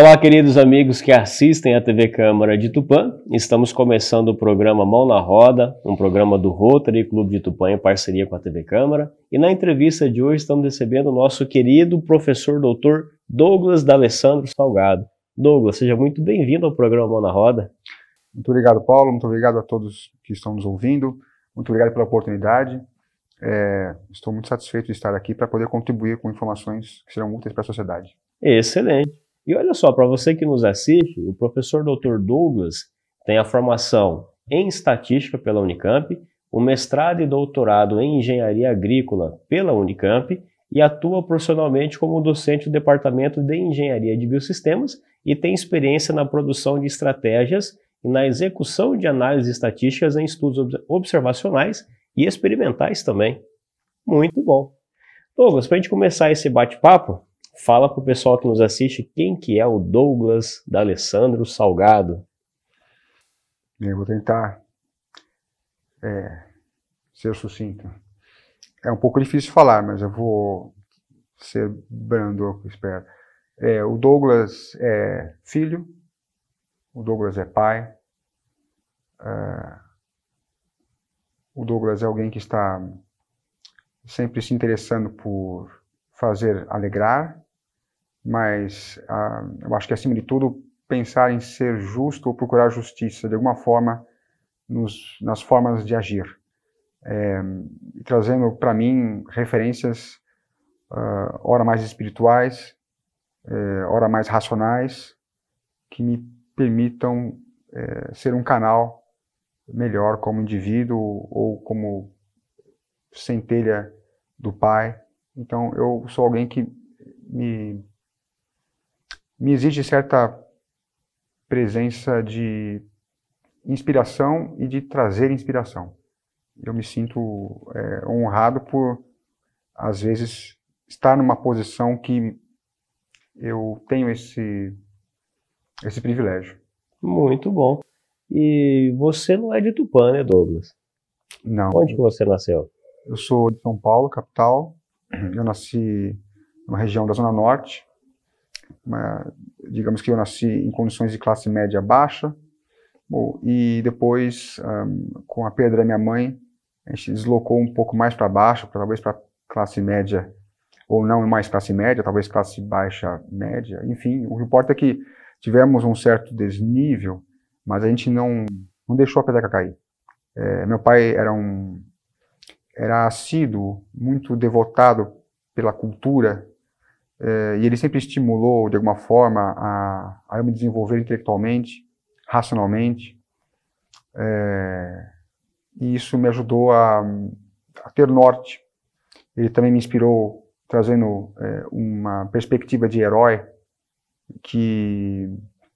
Olá, queridos amigos que assistem à TV Câmara de Tupã. Estamos começando o programa Mão na Roda, um programa do Rotary Clube de Tupã em parceria com a TV Câmara. E na entrevista de hoje estamos recebendo o nosso querido professor doutor Douglas D'Alessandro Salgado. Douglas, seja muito bem-vindo ao programa Mão na Roda. Muito obrigado, Paulo. Muito obrigado a todos que estão nos ouvindo. Muito obrigado pela oportunidade. É, estou muito satisfeito de estar aqui para poder contribuir com informações que serão úteis para a sociedade. Excelente. E olha só, para você que nos assiste, o professor Dr. Douglas tem a formação em estatística pela Unicamp, o mestrado e doutorado em engenharia agrícola pela Unicamp e atua profissionalmente como docente do Departamento de Engenharia de Biosistemas e tem experiência na produção de estratégias e na execução de análises estatísticas em estudos observacionais e experimentais também. Muito bom. Douglas, para a gente começar esse bate-papo, Fala para o pessoal que nos assiste quem que é o Douglas D'Alessandro Salgado. Eu vou tentar é, ser sucinto. É um pouco difícil falar, mas eu vou ser brando, espero. É, o Douglas é filho, o Douglas é pai, é, o Douglas é alguém que está sempre se interessando por fazer alegrar mas ah, eu acho que acima de tudo pensar em ser justo ou procurar justiça de alguma forma nos, nas formas de agir, é, trazendo para mim referências ah, ora mais espirituais, é, ora mais racionais, que me permitam é, ser um canal melhor como indivíduo ou como centelha do Pai. Então eu sou alguém que me me exige certa presença de inspiração e de trazer inspiração. Eu me sinto é, honrado por, às vezes, estar numa posição que eu tenho esse, esse privilégio. Muito bom. E você não é de Tupã, né, Douglas? Não. Onde você nasceu? Eu sou de São Paulo, capital. Eu nasci numa região da Zona Norte, uma, digamos que eu nasci em condições de classe média baixa, bom, e depois, um, com a perda da minha mãe, a gente deslocou um pouco mais para baixo, pra, talvez para classe média, ou não mais classe média, talvez classe baixa média, enfim, o que importa é que tivemos um certo desnível, mas a gente não, não deixou a pedra cair. É, meu pai era um era assíduo, muito devotado pela cultura é, e ele sempre estimulou, de alguma forma, a, a eu me desenvolver intelectualmente, racionalmente. É, e isso me ajudou a, a, ter norte. Ele também me inspirou trazendo é, uma perspectiva de herói, que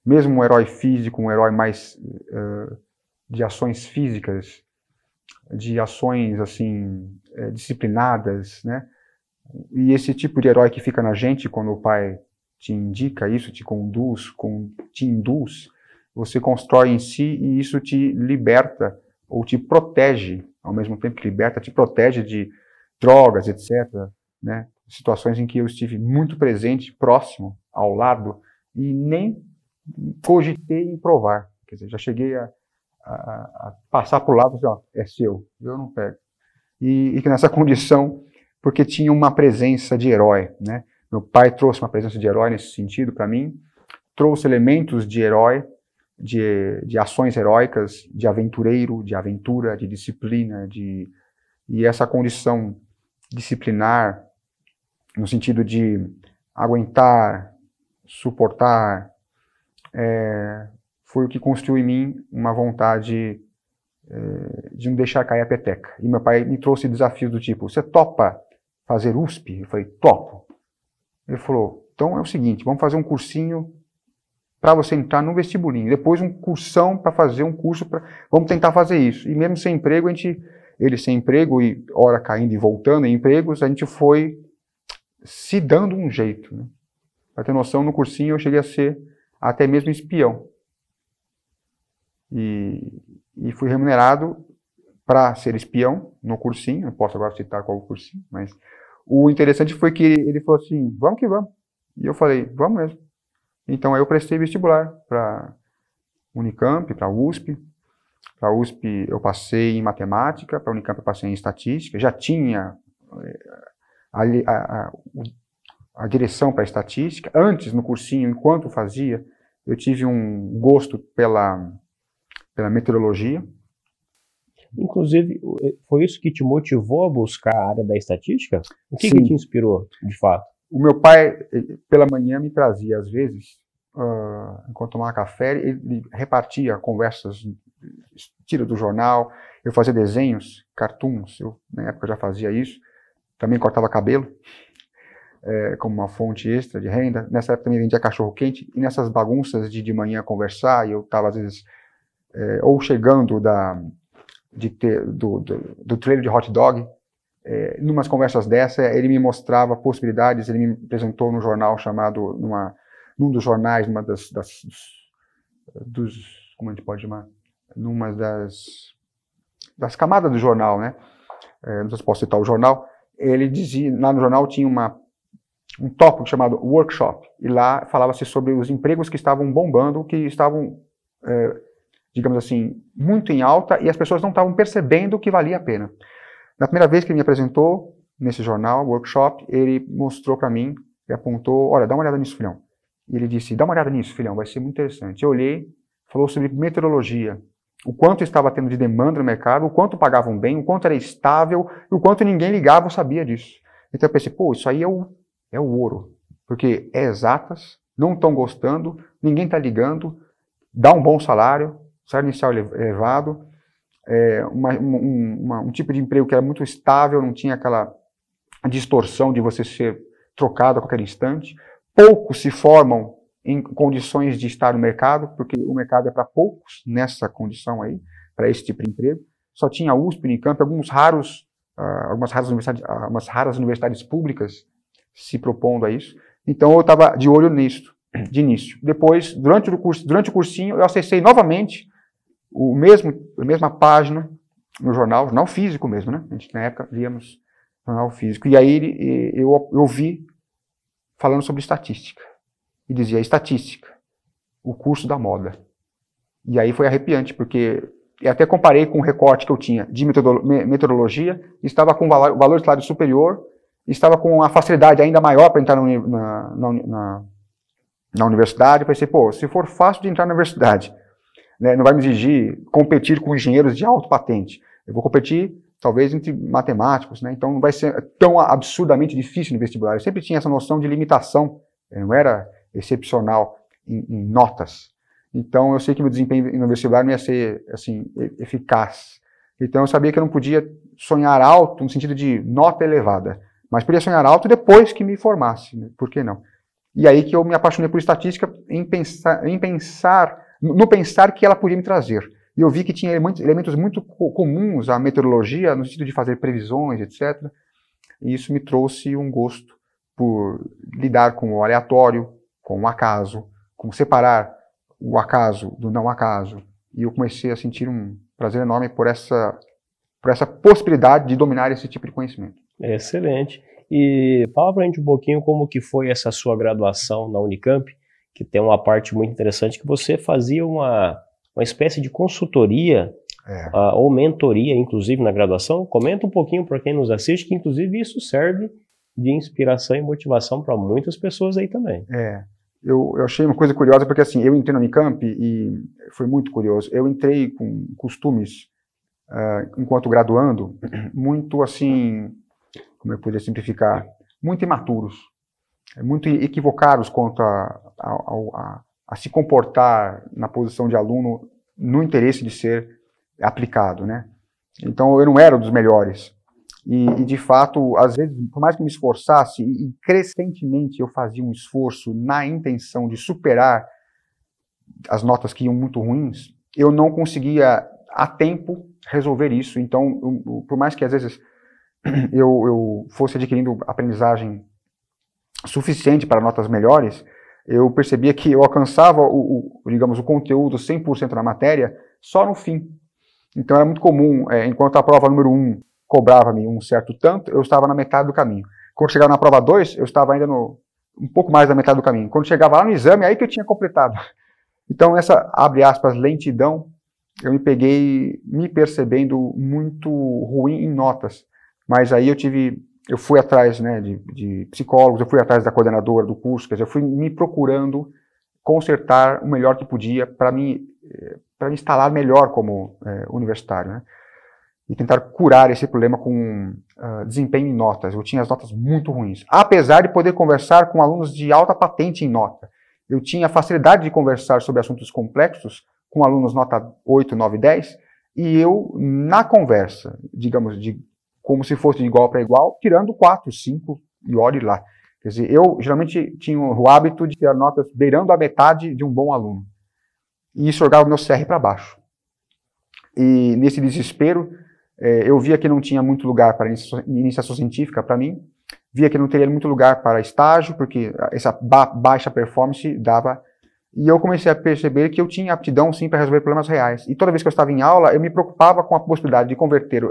mesmo um herói físico, um herói mais de ações físicas, de ações assim disciplinadas, né? E esse tipo de herói que fica na gente quando o pai te indica isso, te conduz, com, te induz, você constrói em si e isso te liberta ou te protege, ao mesmo tempo que liberta, te protege de drogas, etc. Né? Situações em que eu estive muito presente, próximo, ao lado, e nem cogitei em provar. Quer dizer, já cheguei a, a, a passar por lado e dizer, ó, é seu, eu não pego. E, e que nessa condição porque tinha uma presença de herói. Né? Meu pai trouxe uma presença de herói nesse sentido para mim, trouxe elementos de herói, de, de ações heróicas, de aventureiro, de aventura, de disciplina, de, e essa condição disciplinar, no sentido de aguentar, suportar, é, foi o que construiu em mim uma vontade é, de não deixar cair a peteca. E meu pai me trouxe desafios do tipo: você topa fazer USP? Eu falei, topo. Ele falou, então é o seguinte, vamos fazer um cursinho para você entrar no vestibulinho, depois um cursão para fazer um curso, pra... vamos tentar fazer isso. E mesmo sem emprego, a gente, ele sem emprego e hora caindo e voltando em empregos, a gente foi se dando um jeito. Né? Para ter noção, no cursinho eu cheguei a ser até mesmo espião. E, e fui remunerado para ser espião no cursinho, não posso agora citar qual cursinho, mas o interessante foi que ele falou assim, vamos que vamos. E eu falei, vamos mesmo. Então aí eu prestei vestibular para Unicamp, para USP. Para USP eu passei em matemática, para Unicamp eu passei em estatística. Já tinha eh, a, a, a, a direção para estatística. Antes, no cursinho, enquanto fazia, eu tive um gosto pela, pela meteorologia. Inclusive, eh, foi isso que te motivou a buscar a área da estatística? O que, que te inspirou, de fato? O meu pai, pela manhã, me trazia, às vezes, uh, enquanto tomava café, ele repartia conversas, tira do jornal, eu fazia desenhos, cartoons, eu, na época já fazia isso, também cortava cabelo, é, como uma fonte extra de renda. Nessa época também vendia cachorro-quente, e nessas bagunças de de manhã conversar, e eu estava às vezes, é, ou chegando da, de ter, do, do, do trailer de hot dog, é, numas conversas dessa, ele me mostrava possibilidades, ele me apresentou num jornal chamado, numa, num dos jornais, numa das, das dos, como a gente pode chamar, numa das, das camadas do jornal, né? É, não sei se posso citar o jornal, ele dizia, lá no jornal tinha uma, um tópico chamado workshop, e lá falava-se sobre os empregos que estavam bombando, que estavam é, digamos assim, muito em alta e as pessoas não estavam percebendo que valia a pena. Na primeira vez que ele me apresentou nesse jornal, workshop, ele mostrou para mim e apontou, olha, dá uma olhada nisso, filhão. E ele disse, dá uma olhada nisso, filhão, vai ser muito interessante. Eu olhei, falou sobre meteorologia, o quanto estava tendo de demanda no mercado, o quanto pagavam bem, o quanto era estável, o quanto ninguém ligava ou sabia disso. Então eu pensei, pô, isso aí é o, é o ouro, porque é exatas, não estão gostando, ninguém está ligando, dá um bom salário, salário inicial elevado, é, uma, um, uma, um tipo de emprego que era muito estável, não tinha aquela distorção de você ser trocado a qualquer instante. Poucos se formam em condições de estar no mercado, porque o mercado é para poucos nessa condição aí, para esse tipo de emprego. Só tinha USP, Unicamp, alguns raros, uh, algumas, raras universidades, ah, algumas raras universidades públicas se propondo a isso. Então eu estava de olho nisso, de início. Depois, durante o curso, durante o cursinho, eu acessei novamente o mesmo, a mesma página no jornal, jornal físico mesmo, né? A gente, na época, víamos jornal físico. E aí ele, eu, eu vi falando sobre estatística. E dizia, estatística, o curso da moda. E aí foi arrepiante, porque eu até comparei com o recorte que eu tinha de metodologia, estava com valor, valor de salário superior, estava com uma facilidade ainda maior para entrar na, na, na, na universidade. Eu pensei, pô, se for fácil de entrar na universidade né, não vai me exigir competir com engenheiros de alto patente. Eu vou competir, talvez, entre matemáticos, né? Então não vai ser tão absurdamente difícil no vestibular. Eu sempre tinha essa noção de limitação, eu não era excepcional em, em notas. Então eu sei que meu desempenho no vestibular não ia ser, assim, eficaz. Então eu sabia que eu não podia sonhar alto no sentido de nota elevada, mas podia sonhar alto depois que me formasse, né? por que não? E aí que eu me apaixonei por estatística em pensar, em pensar no pensar que ela podia me trazer. E eu vi que tinha elementos, muito comuns à meteorologia, no sentido de fazer previsões, etc. E isso me trouxe um gosto por lidar com o aleatório, com o acaso, com separar o acaso do não acaso. E eu comecei a sentir um prazer enorme por essa, por essa possibilidade de dominar esse tipo de conhecimento. Excelente. E fala pra gente um pouquinho como que foi essa sua graduação na Unicamp que tem uma parte muito interessante que você fazia uma, uma espécie de consultoria é. uh, ou mentoria, inclusive na graduação. Comenta um pouquinho para quem nos assiste, que inclusive isso serve de inspiração e motivação para muitas pessoas aí também. É. Eu, eu, achei uma coisa curiosa, porque assim, eu entrei no Unicamp e foi muito curioso. Eu entrei com costumes, uh, enquanto graduando, muito assim, como eu poderia simplificar, muito imaturos, é muito equivocados quanto a a, a, se comportar na posição de aluno no interesse de ser aplicado, né? Então eu não era dos melhores. E, e, de fato, às vezes, por mais que me esforçasse, e crescentemente eu fazia um esforço na intenção de superar as notas que iam muito ruins, eu não conseguia a tempo resolver isso. Então, eu, por mais que às vezes eu, eu fosse adquirindo aprendizagem suficiente para notas melhores, eu percebia que eu alcançava o, o digamos, o conteúdo 100% na matéria só no fim. Então era muito comum, é, enquanto a prova número 1 um cobrava-me um certo tanto, eu estava na metade do caminho. Quando chegava na prova 2, eu estava ainda no um pouco mais da metade do caminho. Quando chegava lá no exame, aí que eu tinha completado. Então essa abre aspas lentidão, eu me peguei me percebendo muito ruim em notas. Mas aí eu tive eu fui atrás né, de, de, psicólogos, eu fui atrás da coordenadora do curso, quer dizer, eu fui me procurando consertar o melhor que podia para me, eh, me instalar melhor como é, universitário, né? E tentar curar esse problema com uh, desempenho em notas. Eu tinha as notas muito ruins. Apesar de poder conversar com alunos de alta patente em nota. Eu tinha facilidade de conversar sobre assuntos complexos com alunos nota 8, 9, 10, e eu, na conversa, digamos, de como se fosse de igual para igual, tirando 4, 5 e olhe lá. Quer dizer, eu geralmente tinha o hábito de tirar notas beirando a metade de um bom aluno. E isso jogava o meu CR para baixo. E nesse desespero, é, eu via que não tinha muito lugar para iniciação científica para mim, via que não teria muito lugar para estágio, porque essa ba baixa performance dava. E eu comecei a perceber que eu tinha aptidão sim para resolver problemas reais. E toda vez que eu estava em aula, eu me preocupava com a possibilidade de converter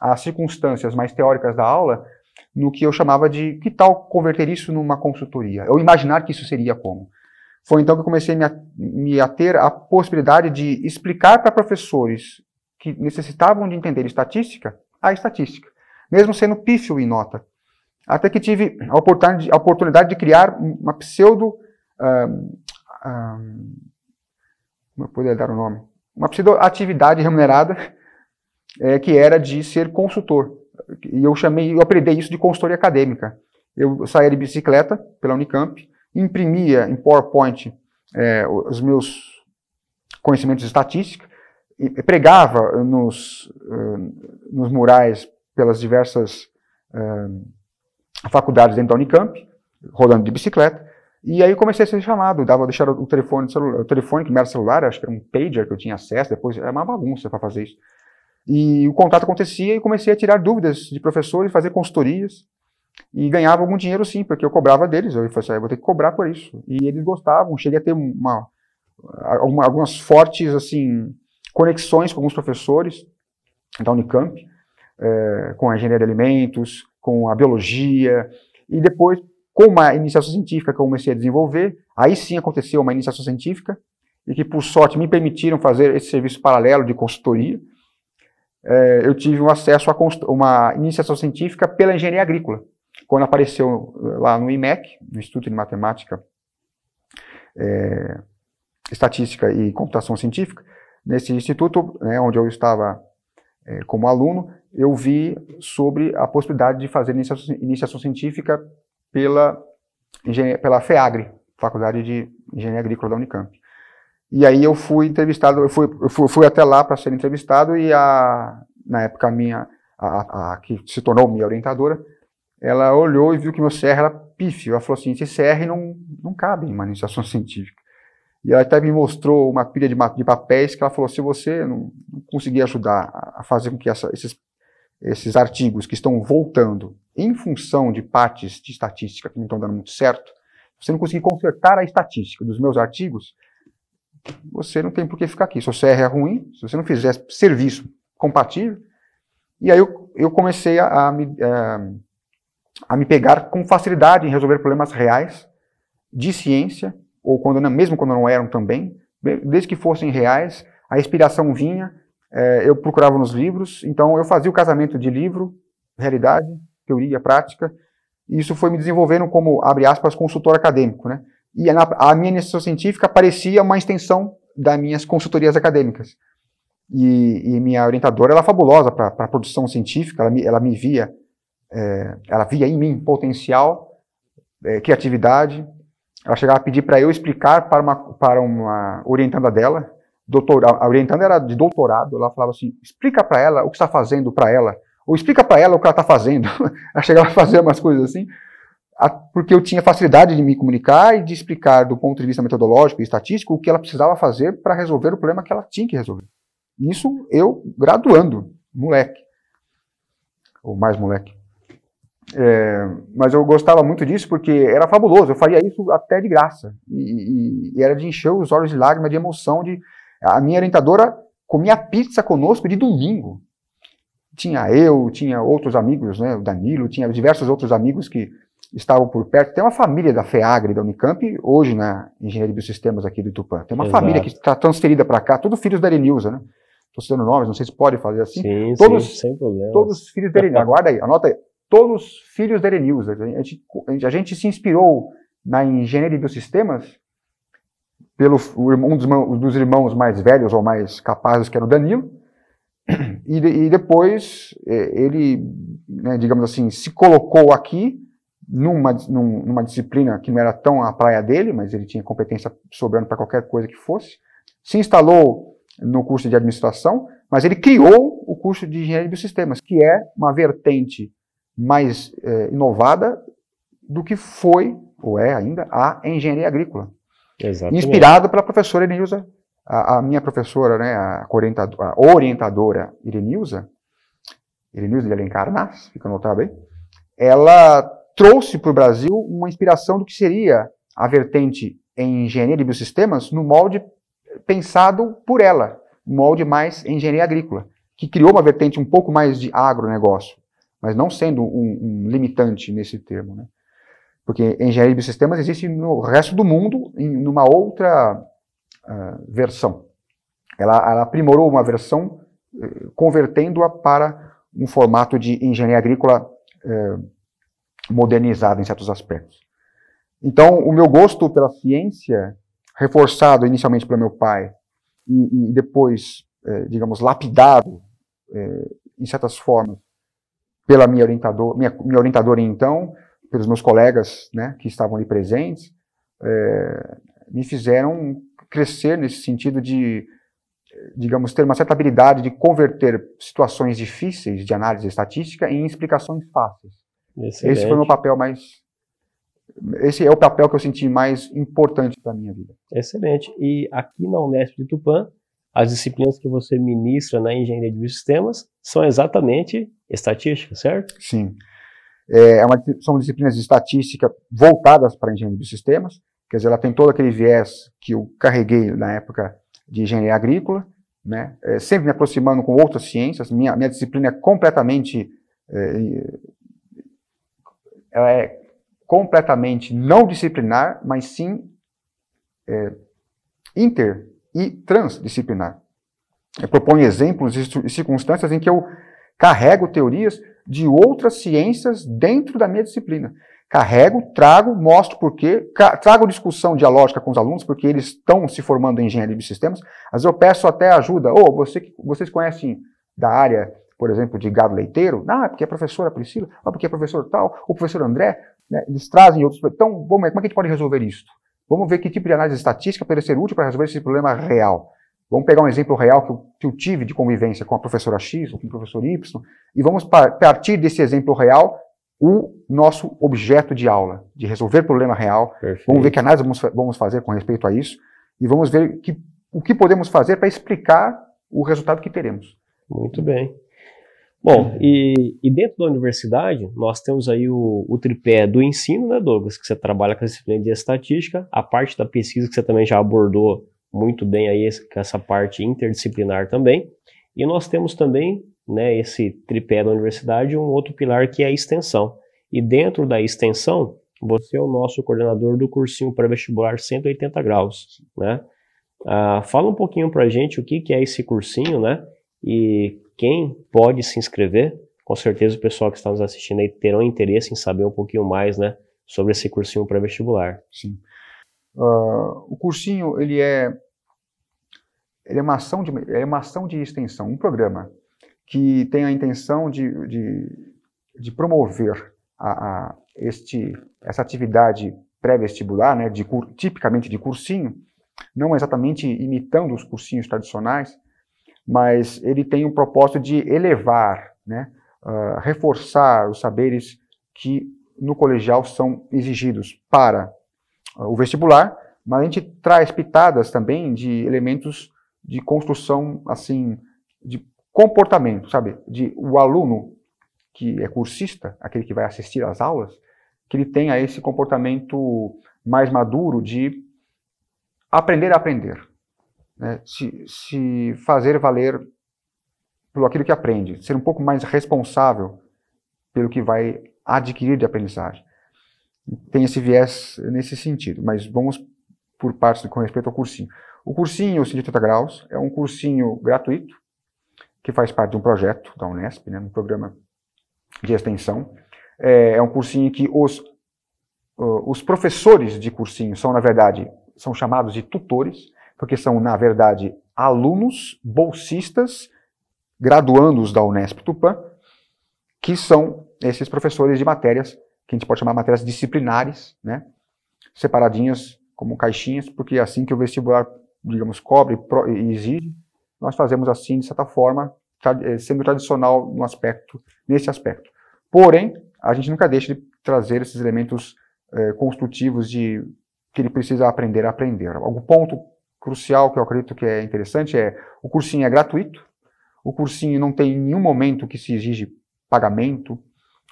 as circunstâncias mais teóricas da aula no que eu chamava de que tal converter isso numa consultoria, ou imaginar que isso seria como. Foi então que eu comecei a me, ater à possibilidade de explicar para professores que necessitavam de entender estatística, a estatística, mesmo sendo pífio em nota. Até que tive a oportunidade, a oportunidade de criar uma pseudo... Um, um, como eu poderia dar o nome? Uma pseudo atividade remunerada é, que era de ser consultor. E eu chamei, eu aprendi isso de consultoria acadêmica. Eu saía de bicicleta pela Unicamp, imprimia em PowerPoint é, os meus conhecimentos de estatística, pregava nos, é, nos murais pelas diversas é, faculdades dentro da Unicamp, rodando de bicicleta, e aí comecei a ser chamado, dava a deixar o telefone, o telefone que era celular, acho que era um pager que eu tinha acesso, depois era uma bagunça para fazer isso. E o contato acontecia e comecei a tirar dúvidas de professores, fazer consultorias. E ganhava algum dinheiro sim, porque eu cobrava deles. Eu falei assim, ah, vou ter que cobrar por isso. E eles gostavam. Cheguei a ter uma, uma, algumas fortes assim conexões com alguns professores da Unicamp, é, com a engenharia de alimentos, com a biologia. E depois, com uma iniciação científica que eu comecei a desenvolver, aí sim aconteceu uma iniciação científica, e que por sorte me permitiram fazer esse serviço paralelo de consultoria é, eu tive um acesso a uma iniciação científica pela engenharia agrícola. Quando apareceu eh, lá no IMEC, no Instituto de Matemática, é, Estatística e Computação Científica, nesse instituto, né, onde eu estava é, como aluno, eu vi sobre a possibilidade de fazer iniciação, iniciação científica pela, pela FEAGRE, Faculdade de Engenharia Agrícola da Unicamp. E aí eu fui entrevistado, eu fui, eu fui, fui até lá para ser entrevistado e a, na época a minha, a, a, a, que se tornou minha orientadora, ela olhou e viu que meu CR era pífio. Ela falou assim, esse CR não, não cabe em manifestação científica. E ela até me mostrou uma pilha de, de papéis que ela falou, se você não, não conseguir ajudar a fazer com que essa, esses, esses artigos que estão voltando em função de partes de estatística que não estão dando muito certo, você não conseguir consertar a estatística dos meus artigos, você não tem por que ficar aqui. Seu CR é ruim, se você não fizer serviço compatível. E aí eu, eu comecei a, a, me, a, é, a, me, pegar com facilidade em resolver problemas reais de ciência, ou quando não, mesmo quando não eram também, desde que fossem reais, a inspiração vinha, é, eu procurava nos livros, então eu fazia o casamento de livro, realidade, teoria, prática, e isso foi me desenvolvendo como, abre aspas, consultor acadêmico, né? e a minha iniciação científica parecia uma extensão das minhas consultorias acadêmicas. E, e minha orientadora ela é fabulosa para a produção científica, ela me, ela me via, é, ela via em mim potencial, é, criatividade. Ela chegava a pedir para eu explicar para uma, para uma orientanda dela, doutora, a orientanda era de doutorado, ela falava assim: explica para ela o que está fazendo para ela, ou explica para ela o que ela está fazendo. ela chegava a fazer umas coisas assim porque eu tinha facilidade de me comunicar e de explicar do ponto de vista metodológico e estatístico o que ela precisava fazer para resolver o problema que ela tinha que resolver. Isso eu graduando, moleque. Ou mais moleque. É, mas eu gostava muito disso porque era fabuloso, eu faria isso até de graça. E, e, e era de encher os olhos de lágrimas, de emoção. De... A minha orientadora comia pizza conosco de domingo. Tinha eu, tinha outros amigos, né, o Danilo, tinha diversos outros amigos que estavam por perto. Tem uma família da FEAGRE, da Unicamp, hoje na Engenharia de Biosistemas aqui do Tupã. Tem uma Exato. família que está transferida para cá, todos filhos da Erenilza, né? Estou citando nomes, não sei se pode fazer assim. Sim, todos, sim, sem problema. Todos filhos da Erenilza. Aguarda aí, anota aí. Todos filhos da Erenilza. A gente, a gente se inspirou na Engenharia de Biosistemas pelo um dos irmãos, dos irmãos mais velhos ou mais capazes, que era o Danilo, e, e depois eh, ele, né, digamos assim, se colocou aqui numa, numa disciplina que não era tão a praia dele, mas ele tinha competência sobrando para qualquer coisa que fosse. Se instalou no curso de administração, mas ele criou o curso de engenharia de sistemas que é uma vertente mais eh, inovada do que foi, ou é ainda, a engenharia agrícola. Exatamente. Inspirada pela professora Irenilza, a, a, minha professora, né, a, orientadora, a orientadora Irenilza, Irenilza de Alencar Nas, fica anotado aí, ela trouxe para o Brasil uma inspiração do que seria a vertente em engenharia de biosistemas no molde pensado por ela, um molde mais engenharia agrícola, que criou uma vertente um pouco mais de agronegócio, mas não sendo um, um limitante nesse termo. Né? Porque engenharia de biosistemas existe no resto do mundo em numa outra uh, versão. Ela, ela, aprimorou uma versão, uh, convertendo-a para um formato de engenharia agrícola uh, modernizada em certos aspectos. Então, o meu gosto pela ciência, reforçado inicialmente pelo meu pai e, e depois, é, digamos, lapidado é, em certas formas pela minha orientadora, minha, minha orientadora então, pelos meus colegas, né, que estavam ali presentes, é, me fizeram crescer nesse sentido de, digamos, ter uma certa habilidade de converter situações difíceis de análise estatística em explicações fáceis. Excelente. Esse foi o meu papel mais. Esse é o papel que eu senti mais importante da minha vida. Excelente. E aqui na Unesp de Tupã, as disciplinas que você ministra na engenharia de sistemas são exatamente estatística, certo? Sim. É, é uma, são disciplinas de estatística voltadas para a engenharia de sistemas, quer dizer, ela tem todo aquele viés que eu carreguei na época de engenharia agrícola, né? É, sempre me aproximando com outras ciências. Minha, minha disciplina é completamente é, ela é completamente não disciplinar, mas sim é, inter e transdisciplinar. Eu proponho exemplos e circunstâncias em que eu carrego teorias de outras ciências dentro da minha disciplina. Carrego, trago, mostro porquê, trago discussão dialógica com os alunos, porque eles estão se formando em engenharia de sistemas. Mas eu peço até ajuda, ou oh, você, vocês conhecem da área por exemplo, de gado leiteiro, ah, é porque é a professora Priscila, ah, porque é professor tal, o professor André, né? eles trazem outros. Então, bom, como é que a gente pode resolver isso? Vamos ver que tipo de análise estatística poderia ser útil para resolver esse problema real. Vamos pegar um exemplo real que eu, tive de convivência com a professora X ou com o professor Y e vamos partir desse exemplo real o nosso objeto de aula, de resolver problema real. Perfeito. Vamos ver que análise vamos, vamos, fazer com respeito a isso e vamos ver que, o que podemos fazer para explicar o resultado que teremos. Muito bem. Bom, e, e, dentro da universidade, nós temos aí o, o, tripé do ensino, né, Douglas? Que você trabalha com a disciplina de estatística, a parte da pesquisa que você também já abordou muito bem aí, com essa parte interdisciplinar também. E nós temos também, né, esse tripé da universidade, um outro pilar que é a extensão. E dentro da extensão, você é o nosso coordenador do cursinho pré-vestibular 180 graus, né? Ah, fala um pouquinho pra gente o que, que é esse cursinho, né? E quem pode se inscrever. Com certeza o pessoal que está nos assistindo aí terão interesse em saber um pouquinho mais, né, sobre esse cursinho pré-vestibular. Sim. Uh, o cursinho, ele é, ele é, uma ação de, é uma ação de extensão, um programa que tem a intenção de, de, de promover a, a este, essa atividade pré-vestibular, né, de, tipicamente de cursinho, não exatamente imitando os cursinhos tradicionais, mas ele tem um propósito de elevar, né, uh, reforçar os saberes que no colegial são exigidos para uh, o vestibular, mas a gente traz pitadas também de elementos de construção, assim, de comportamento, sabe? De o aluno que é cursista, aquele que vai assistir às aulas, que ele tenha esse comportamento mais maduro de aprender a aprender, né, se, se fazer valer pelo aquilo que aprende, ser um pouco mais responsável pelo que vai adquirir de aprendizagem. Tem esse viés nesse sentido, mas vamos por partes com respeito ao cursinho. O cursinho 180 graus é um cursinho gratuito que faz parte de um projeto da Unesp, né, um programa de extensão. É, é um cursinho que os uh, os professores de cursinho são na verdade são chamados de tutores porque são, na verdade, alunos bolsistas, graduandos da Unesp Tupã, que são esses professores de matérias que a gente pode chamar de matérias disciplinares, né? separadinhas como caixinhas, porque é assim que o vestibular, digamos, cobre e exige, nós fazemos assim, de certa forma, eh, sendo tradicional no aspecto, nesse aspecto. Porém, a gente nunca deixa de trazer esses elementos eh, construtivos de que ele precisa aprender a aprender. Algum ponto crucial que eu acredito que é interessante é o cursinho é gratuito, o cursinho não tem nenhum momento que se exige pagamento,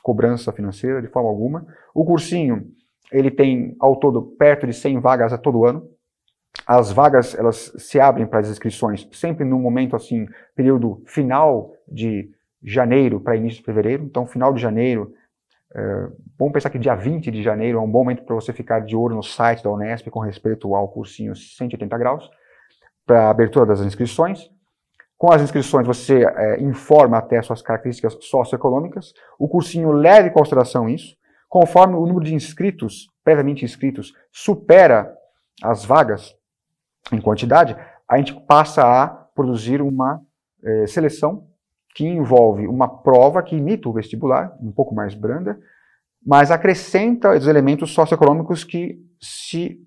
cobrança financeira de forma alguma. O cursinho ele tem ao todo perto de 100 vagas a todo ano. As vagas elas se abrem para as inscrições sempre no momento assim período final de janeiro para início de fevereiro. Então final de janeiro é, bom pensar que dia 20 de janeiro é um bom momento para você ficar de olho no site da Unesp com respeito ao cursinho 180 graus, para a abertura das inscrições. Com as inscrições, você é, informa até suas características socioeconômicas. O cursinho leva em consideração isso. Conforme o número de inscritos, previamente inscritos, supera as vagas em quantidade, a gente passa a produzir uma é, seleção que envolve uma prova que imita o vestibular, um pouco mais branda, mas acrescenta os elementos socioeconômicos que se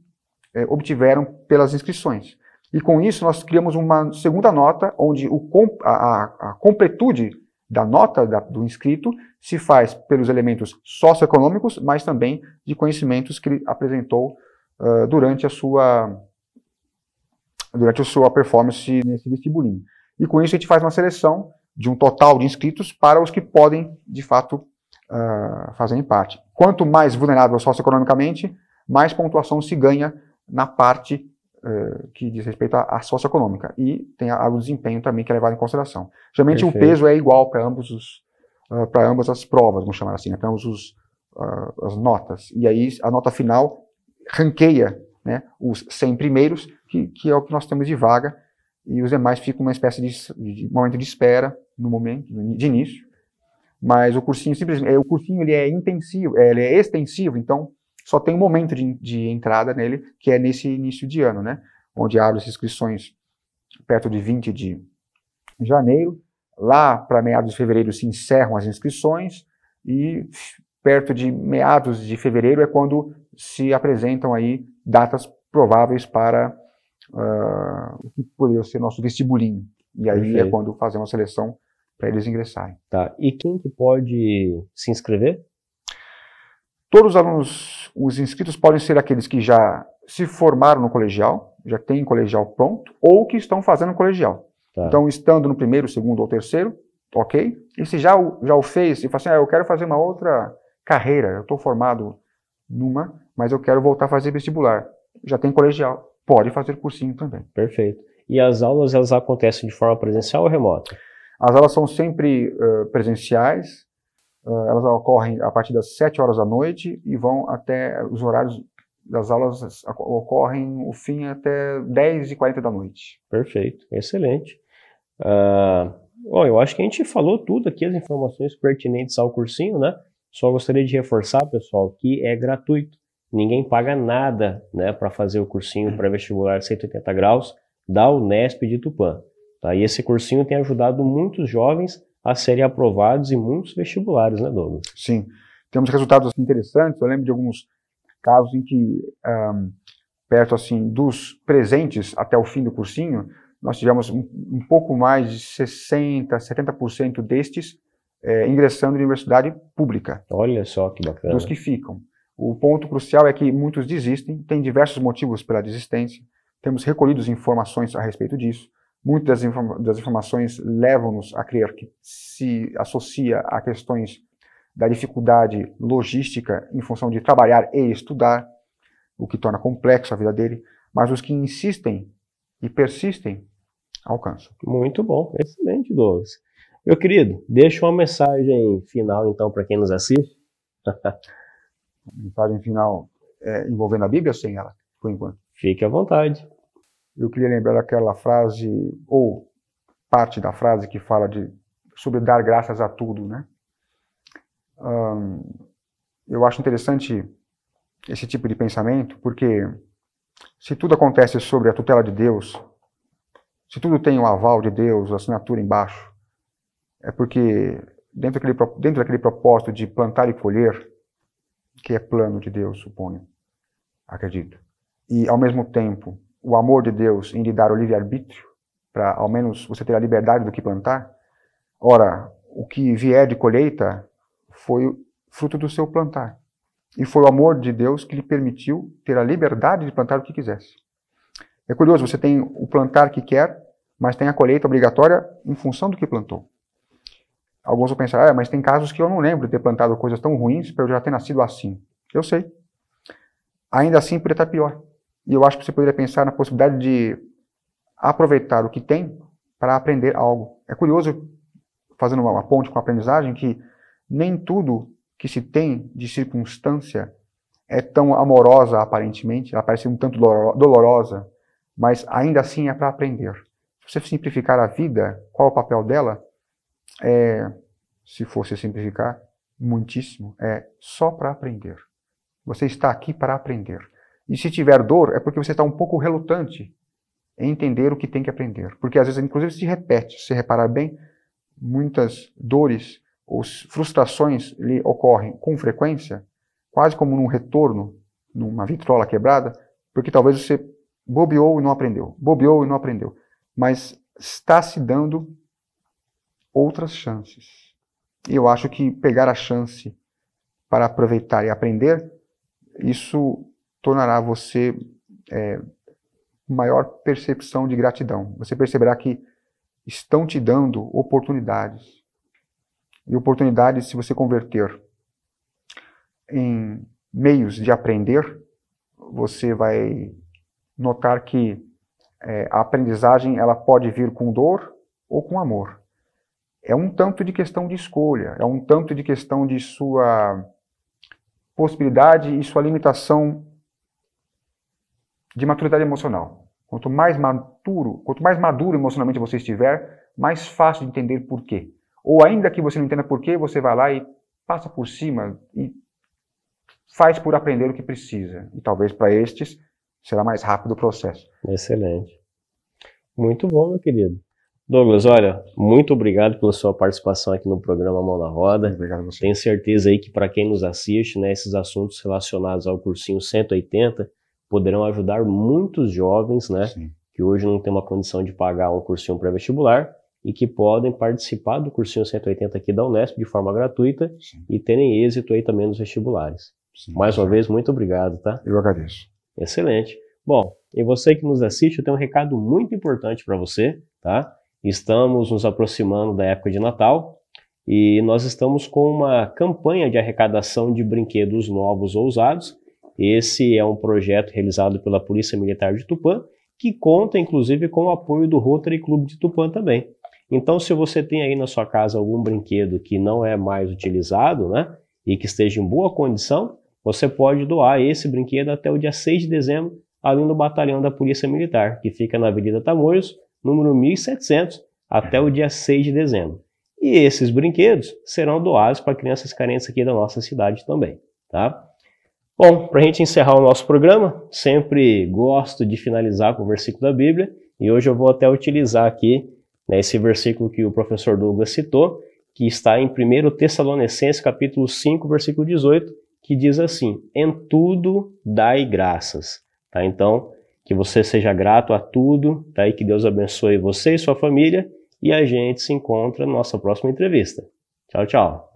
é, obtiveram pelas inscrições. E com isso nós criamos uma segunda nota, onde o, a, a, completude da nota da, do inscrito se faz pelos elementos socioeconômicos, mas também de conhecimentos que ele apresentou uh, durante a sua durante a sua performance nesse vestibulinho. E com isso a gente faz uma seleção de um total de inscritos para os que podem, de fato, uh, fazerem parte. Quanto mais vulnerável socioeconomicamente, mais pontuação se ganha na parte uh, que diz respeito à, à socioeconômica. E tem a, o desempenho também que é levado em consideração. Geralmente Perfeito. o peso é igual para ambos os uh, para ambas as provas, vamos chamar assim, né, para ambos ah, as notas. E aí a nota final ranqueia né, os 100 primeiros, que, que é o que nós temos de vaga, e os demais ficam uma espécie de, de momento de espera no momento, de início, mas o cursinho simplesmente, é, o cursinho ele é intensivo, é, ele é extensivo, então só tem um momento de, de entrada nele, que é nesse início de ano, né? Onde abre as inscrições perto de 20 de janeiro, lá para meados de fevereiro se encerram as inscrições e perto de meados de fevereiro é quando se apresentam aí datas prováveis para uh, o que poderia ser nosso vestibulinho. E aí é Perfeito. é quando fazemos a seleção para eles ingressarem. Tá. E quem que pode se inscrever? Todos os alunos, os inscritos podem ser aqueles que já se formaram no colegial, já têm colegial pronto, ou que estão fazendo colegial. Tá. Então, estando no primeiro, segundo ou terceiro, ok. E se já, já o fez e fala assim, ah, eu quero fazer uma outra carreira, eu estou formado numa, mas eu quero voltar a fazer vestibular. Já tem colegial, pode fazer cursinho também. Perfeito. E as aulas, elas acontecem de forma presencial ou remota? As aulas são sempre uh, presenciais, uh, elas ocorrem a partir das 7 horas da noite e vão até os horários das aulas ocorrem o fim até 10 e 40 da noite. Perfeito, excelente. Uh, bom, eu acho que a gente falou tudo aqui, as informações pertinentes ao cursinho, né? Só gostaria de reforçar, pessoal, que é gratuito. Ninguém paga nada né, para fazer o cursinho pré-vestibular 180 graus da Unesp de Tupã. Tá? E esse cursinho tem ajudado muitos jovens a serem aprovados em muitos vestibulares, né, Douglas? Sim. Temos resultados interessantes. Eu lembro de alguns casos em que, um, perto assim dos presentes até o fim do cursinho, nós tivemos um, um pouco mais de 60%, 70% destes é, ingressando em universidade pública. Olha só que bacana. Dos que ficam. O ponto crucial é que muitos desistem, tem diversos motivos pela desistência, temos recolhido informações a respeito disso. Muitas das informações levam-nos a crer que se associa a questões da dificuldade logística em função de trabalhar e estudar, o que torna complexo a vida dele, mas os que insistem e persistem alcançam. Muito bom, excelente, Douglas. Meu querido, deixa uma mensagem final então para quem nos assiste. mensagem final é, envolvendo a Bíblia ou sem ela, por enquanto? Fique à vontade. Eu queria lembrar aquela frase, ou parte da frase que fala de, sobre dar graças a tudo, né? eu acho interessante esse tipo de pensamento, porque se tudo acontece sobre a tutela de Deus, se tudo tem o aval de Deus, a assinatura embaixo, é porque dentro daquele, dentro daquele propósito de plantar e colher, que é plano de Deus, suponho, acredito, e ao mesmo tempo o amor de Deus em lhe dar o livre-arbítrio, para ao menos você ter a liberdade do que plantar? Ora, o que vier de colheita foi fruto do seu plantar. E foi o amor de Deus que lhe permitiu ter a liberdade de plantar o que quisesse. É curioso, você tem o plantar que quer, mas tem a colheita obrigatória em função do que plantou. Alguns vão pensar, ah, mas tem casos que eu não lembro de ter plantado coisas tão ruins para eu já ter nascido assim. Eu sei. Ainda assim, poderia estar pior. E eu acho que você poderia pensar na possibilidade de aproveitar o que tem para aprender algo. É curioso, fazendo uma ponte com a aprendizagem, que nem tudo que se tem de circunstância é tão amorosa aparentemente, ela parece um tanto dolorosa, mas ainda assim é para aprender. Se você simplificar a vida, qual é o papel dela? É, se fosse simplificar, muitíssimo, é só para aprender. Você está aqui para aprender. E se tiver dor, é porque você está um pouco relutante em entender o que tem que aprender. Porque às vezes, inclusive, se repete, se reparar bem, muitas dores ou frustrações lhe ocorrem com frequência, quase como num retorno, numa vitrola quebrada, porque talvez você bobeou e não aprendeu, bobeou e não aprendeu. Mas está se dando outras chances. E eu acho que pegar a chance para aproveitar e aprender, isso tornará você é, maior percepção de gratidão. Você perceberá que estão te dando oportunidades. E oportunidades, se você converter em meios de aprender, você vai notar que é, a aprendizagem ela pode vir com dor ou com amor. É um tanto de questão de escolha, é um tanto de questão de sua possibilidade e sua limitação de maturidade emocional. Quanto mais maturo, quanto mais maduro emocionalmente você estiver, mais fácil de entender por quê. Ou ainda que você não entenda por quê, você vai lá e passa por cima e faz por aprender o que precisa. E talvez para estes será mais rápido o processo. Excelente. Muito bom, meu querido. Douglas, olha, muito obrigado pela sua participação aqui no programa Mão na Roda. Obrigado a você. Tenho certeza aí que para quem nos assiste, né, esses assuntos relacionados ao cursinho 180 poderão ajudar muitos jovens, né? Sim. Que hoje não tem uma condição de pagar um cursinho pré-vestibular e que podem participar do cursinho 180 aqui da Unesp de forma gratuita Sim. e terem êxito aí também nos vestibulares. Sim, Mais uma vez, muito obrigado, tá? Eu agradeço. Excelente. Bom, e você que nos assiste, eu tenho um recado muito importante para você, tá? Estamos nos aproximando da época de Natal e nós estamos com uma campanha de arrecadação de brinquedos novos ou usados esse é um projeto realizado pela Polícia Militar de Tupã, que conta inclusive com o apoio do Rotary Clube de Tupã também. Então, se você tem aí na sua casa algum brinquedo que não é mais utilizado, né, e que esteja em boa condição, você pode doar esse brinquedo até o dia 6 de dezembro, ali no batalhão da Polícia Militar, que fica na Avenida Tamoios, número 1700, até o dia 6 de dezembro. E esses brinquedos serão doados para crianças carentes aqui da nossa cidade também, tá? Bom, para a gente encerrar o nosso programa, sempre gosto de finalizar com o versículo da Bíblia e hoje eu vou até utilizar aqui né, esse versículo que o professor Douglas citou, que está em 1 Tessalonicenses capítulo 5, versículo 18, que diz assim, em tudo dai graças. Tá? Então, que você seja grato a tudo, tá? e que Deus abençoe você e sua família, e a gente se encontra na nossa próxima entrevista. Tchau, tchau!